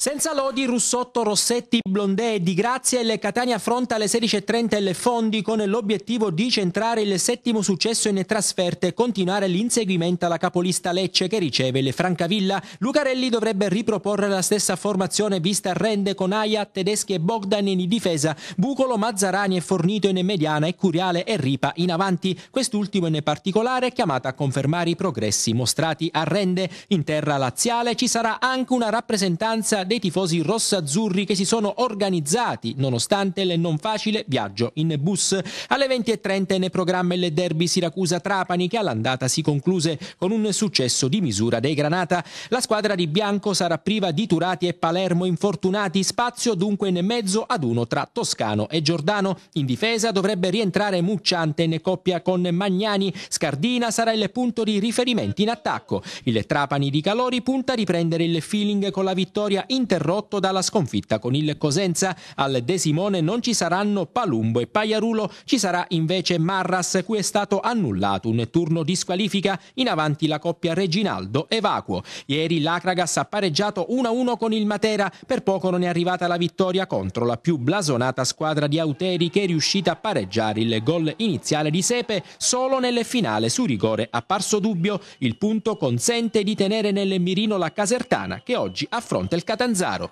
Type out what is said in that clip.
Senza lodi Russotto, Rossetti, Blondet e Di Grazia, il Catania affronta alle 16.30 le Fondi con l'obiettivo di centrare il settimo successo in trasferta e continuare l'inseguimento alla capolista Lecce che riceve il Francavilla. Lucarelli dovrebbe riproporre la stessa formazione vista a rende con Aia, Tedeschi e Bogdan in difesa, Bucolo, Mazzarani e Fornito in mediana e Curiale e Ripa in avanti. Quest'ultimo in particolare è chiamato a confermare i progressi mostrati a rende. In terra laziale ci sarà anche una rappresentanza dei tifosi rossazzurri che si sono organizzati nonostante il non facile viaggio in bus. Alle 20.30 è nel programma il derby Siracusa-Trapani che all'andata si concluse con un successo di misura dei Granata. La squadra di Bianco sarà priva di Turati e Palermo infortunati, spazio dunque in mezzo ad uno tra Toscano e Giordano. In difesa dovrebbe rientrare Mucciante in coppia con Magnani, Scardina sarà il punto di riferimento in attacco. Il Trapani di Calori punta a riprendere il feeling con la vittoria in interrotto dalla sconfitta con il Cosenza. Al De Simone non ci saranno Palumbo e Paiarulo, ci sarà invece Marras, cui è stato annullato un turno di squalifica in avanti la coppia Reginaldo e Vacuo. Ieri l'Acragas ha pareggiato 1-1 con il Matera, per poco non è arrivata la vittoria contro la più blasonata squadra di Auteri che è riuscita a pareggiare il gol iniziale di Sepe solo nelle finale su rigore apparso dubbio. Il punto consente di tenere nel mirino la Casertana che oggi affronta il Catanzaro Catanzaro.